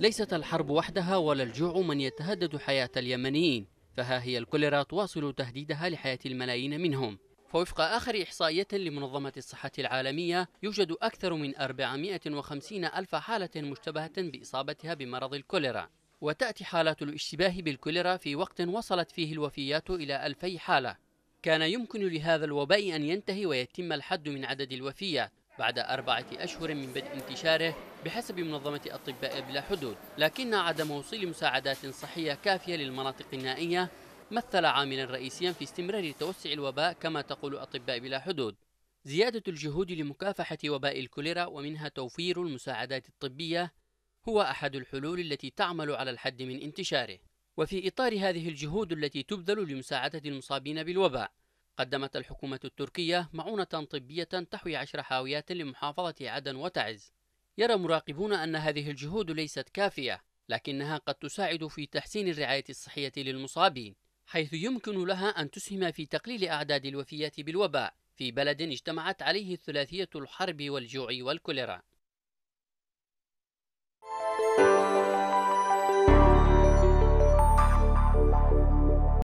ليست الحرب وحدها ولا الجوع من يتهدد حياة اليمنيين فها هي الكوليرا تواصل تهديدها لحياة الملايين منهم فوفق آخر إحصائية لمنظمة الصحة العالمية يوجد أكثر من 450 ألف حالة مشتبهة بإصابتها بمرض الكوليرا وتأتي حالات الاشتباه بالكوليرا في وقت وصلت فيه الوفيات إلى ألفي حالة كان يمكن لهذا الوباء أن ينتهي ويتم الحد من عدد الوفيات بعد أربعة أشهر من بدء انتشاره بحسب منظمة أطباء بلا حدود لكن عدم وصول مساعدات صحية كافية للمناطق النائية مثل عاملا رئيسيا في استمرار توسع الوباء كما تقول أطباء بلا حدود زيادة الجهود لمكافحة وباء الكوليرا ومنها توفير المساعدات الطبية هو أحد الحلول التي تعمل على الحد من انتشاره وفي إطار هذه الجهود التي تبذل لمساعدة المصابين بالوباء قدمت الحكومة التركية معونة طبية تحوي عشر حاويات لمحافظة عدن وتعز يرى مراقبون أن هذه الجهود ليست كافية لكنها قد تساعد في تحسين الرعاية الصحية للمصابين حيث يمكن لها أن تسهم في تقليل أعداد الوفيات بالوباء في بلد اجتمعت عليه ثلاثية الحرب والجوع والكوليرا